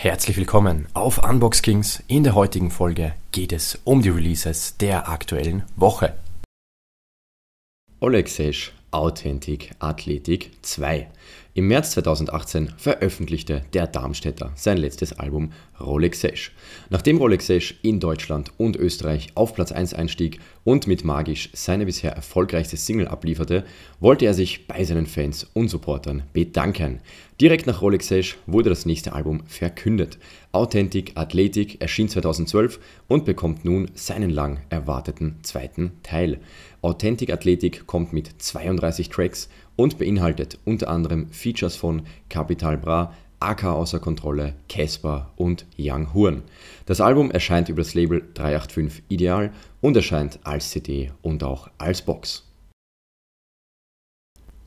Herzlich willkommen auf Unbox Kings. In der heutigen Folge geht es um die Releases der aktuellen Woche. Oleg Olexesh Authentic Athletik 2. Im März 2018 veröffentlichte der Darmstädter sein letztes Album Rolex Sesh. Nachdem Rolex Sesh in Deutschland und Österreich auf Platz 1 einstieg und mit Magisch seine bisher erfolgreichste Single ablieferte, wollte er sich bei seinen Fans und Supportern bedanken. Direkt nach Rolex Sesh wurde das nächste Album verkündet. Authentic Athletik erschien 2012 und bekommt nun seinen lang erwarteten zweiten Teil. Authentic Athletik kommt mit 32 Tracks und beinhaltet unter anderem Features von Capital Bra, AK außer Kontrolle, Casper und Young Horn. Das Album erscheint über das Label 385 Ideal und erscheint als CD und auch als Box.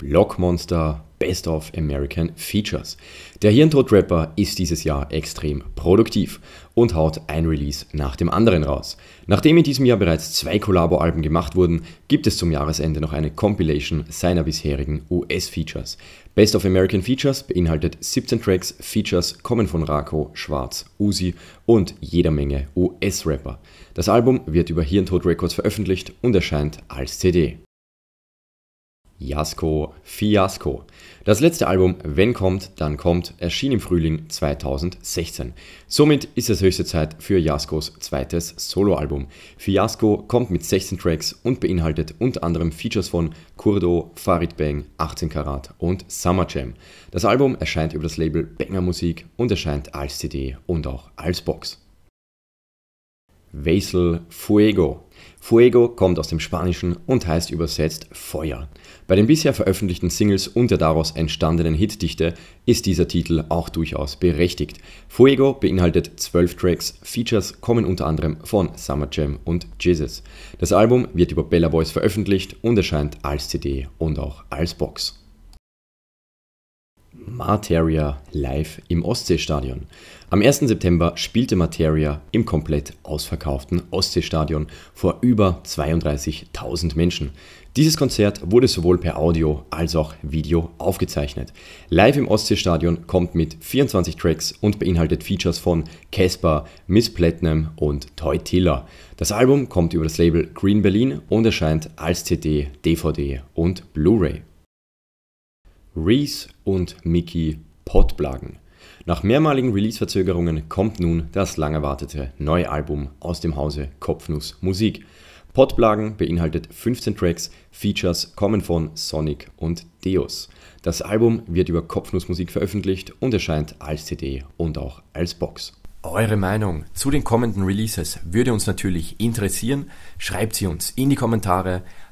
Blockmonster Best of American Features. Der Hirntod-Rapper ist dieses Jahr extrem produktiv und haut ein Release nach dem anderen raus. Nachdem in diesem Jahr bereits zwei Collabo-Alben gemacht wurden, gibt es zum Jahresende noch eine Compilation seiner bisherigen US-Features. Best of American Features beinhaltet 17 Tracks, Features kommen von Rako, Schwarz, Uzi und jeder Menge US-Rapper. Das Album wird über Hirntod Records veröffentlicht und erscheint als CD. Jasko Fiasko. Das letzte Album Wenn kommt, dann kommt erschien im Frühling 2016. Somit ist es höchste Zeit für Jaskos zweites Soloalbum. Fiasko kommt mit 16 Tracks und beinhaltet unter anderem Features von Kurdo, Farid Bang, 18 Karat und Summer Jam. Das Album erscheint über das Label Banger Musik und erscheint als CD und auch als Box. Vaisel Fuego. Fuego kommt aus dem Spanischen und heißt übersetzt Feuer. Bei den bisher veröffentlichten Singles und der daraus entstandenen Hitdichte ist dieser Titel auch durchaus berechtigt. Fuego beinhaltet zwölf Tracks, Features kommen unter anderem von Summer Jam und Jesus. Das Album wird über Bella Boys veröffentlicht und erscheint als CD und auch als Box. Materia live im Ostseestadion. Am 1. September spielte Materia im komplett ausverkauften Ostseestadion vor über 32.000 Menschen. Dieses Konzert wurde sowohl per Audio als auch Video aufgezeichnet. Live im Ostseestadion kommt mit 24 Tracks und beinhaltet Features von Casper, Miss Platinum und Toy Tiller. Das Album kommt über das Label Green Berlin und erscheint als CD, DVD und Blu-ray. Reese und Mickey Pottblagen. Nach mehrmaligen Release-Verzögerungen kommt nun das lang erwartete neue Album aus dem Hause Kopfnuss Musik. Pottblagen beinhaltet 15 Tracks, Features kommen von Sonic und Deus. Das Album wird über Kopfnuss Musik veröffentlicht und erscheint als CD und auch als Box. Eure Meinung zu den kommenden Releases würde uns natürlich interessieren. Schreibt sie uns in die Kommentare.